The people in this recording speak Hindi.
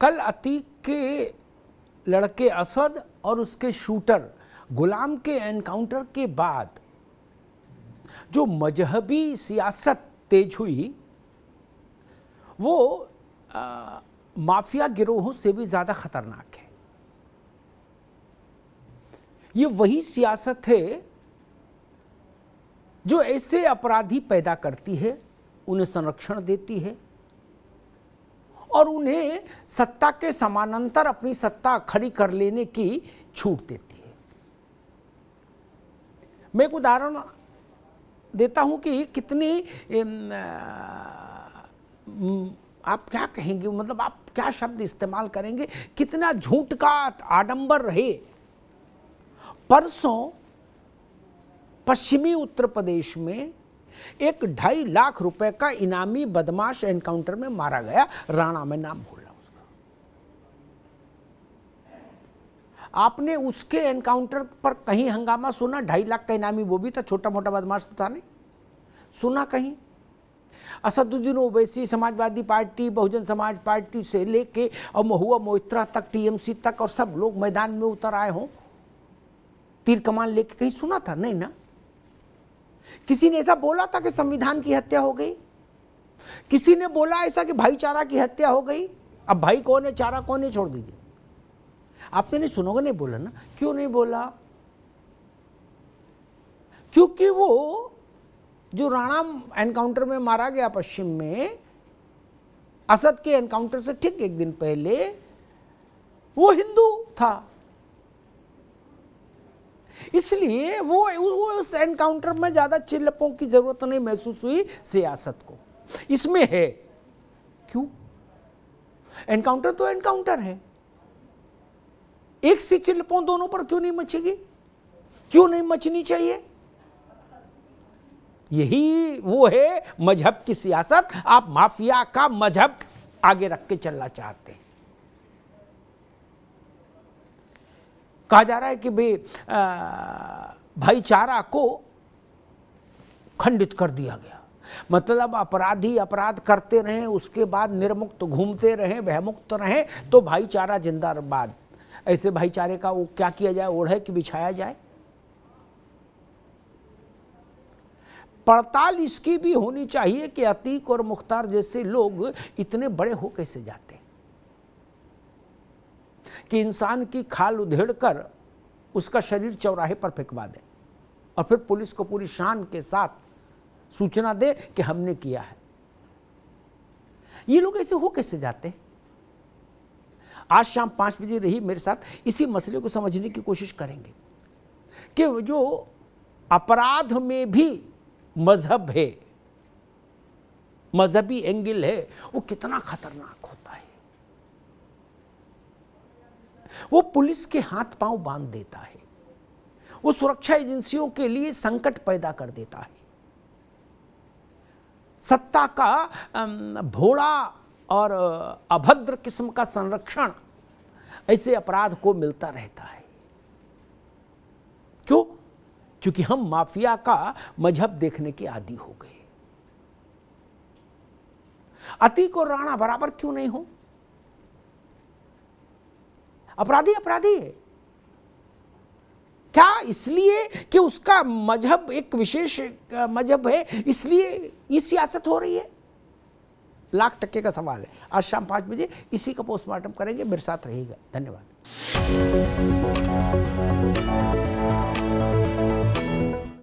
कल अतीक के लड़के असद और उसके शूटर गुलाम के एनकाउंटर के बाद जो मजहबी सियासत तेज हुई वो आ, माफिया गिरोहों से भी ज़्यादा ख़तरनाक है ये वही सियासत है जो ऐसे अपराधी पैदा करती है उन्हें संरक्षण देती है और उन्हें सत्ता के समानांतर अपनी सत्ता खड़ी कर लेने की छूट देती है मैं एक उदाहरण देता हूं कि कितनी आप क्या कहेंगे मतलब आप क्या शब्द इस्तेमाल करेंगे कितना झूठ का आडंबर रहे परसों पश्चिमी उत्तर प्रदेश में एक ढाई लाख रुपए का इनामी बदमाश एनकाउंटर में मारा गया राणा में नाम भूल रहा उसका आपने उसके एनकाउंटर पर कहीं हंगामा सुना ढाई लाख का इनामी वो भी था तो छोटा मोटा बदमाश तो था नहीं सुना कहीं असदुद्दीन ओवैसी समाजवादी पार्टी बहुजन समाज पार्टी से लेके और महुआ मोहित्रा तक टीएमसी तक और सब लोग मैदान में उतर आए हों तीर कमान लेके कहीं सुना था नहीं ना किसी ने ऐसा बोला था कि संविधान की हत्या हो गई किसी ने बोला ऐसा कि भाईचारा की हत्या हो गई अब भाई कौन है चारा कौन है छोड़ दीजिए आपने नहीं सुनोगे नहीं बोला ना क्यों नहीं बोला क्योंकि वो जो राणा एनकाउंटर में मारा गया पश्चिम में असद के एनकाउंटर से ठीक एक दिन पहले वो हिंदू था इसलिए वो वो उस एनकाउंटर में ज़्यादा चिल्लपों की ज़रूरत नहीं महसूस हुई सियासत को इसमें है क्यों एनकाउंटर तो एनकाउंटर है एक सी चिल्लपों दोनों पर क्यों नहीं मचेगी क्यों नहीं मचनी चाहिए यही वो है मजहब की सियासत आप माफिया का मजहब आगे रख के चलना चाहते हैं कहा जा रहा है कि भाई भाईचारा को खंडित कर दिया गया मतलब अपराधी अपराध करते रहें उसके बाद निर्मुक्त घूमते रहें भयमुक्त रहे तो भाईचारा जिंदाबाद ऐसे भाईचारे का वो क्या किया जाए ओढ़े कि बिछाया जाए पड़ताल इसकी भी होनी चाहिए कि अतीक और मुख्तार जैसे लोग इतने बड़े हो कैसे जाते हैं कि इंसान की खाल उधेड़ कर उसका शरीर चौराहे पर फेंकवा दे और फिर पुलिस को पूरी शान के साथ सूचना दे कि हमने किया है ये लोग ऐसे हो कैसे जाते हैं आज शाम पांच बजे रही मेरे साथ इसी मसले को समझने की कोशिश करेंगे कि जो अपराध में भी मजहब है मजहबी एंगल है वो कितना खतरनाक वो पुलिस के हाथ पांव बांध देता है वो सुरक्षा एजेंसियों के लिए संकट पैदा कर देता है सत्ता का भोड़ा और अभद्र किस्म का संरक्षण ऐसे अपराध को मिलता रहता है क्यों क्योंकि हम माफिया का मजहब देखने के आदि हो गए अतीक और राणा बराबर क्यों नहीं हो अपराधी अपराधी है क्या इसलिए कि उसका मजहब एक विशेष मजहब है इसलिए ये सियासत हो रही है लाख टक्के का सवाल है आज शाम पांच बजे इसी का पोस्टमार्टम करेंगे मेरे साथ रहेगा धन्यवाद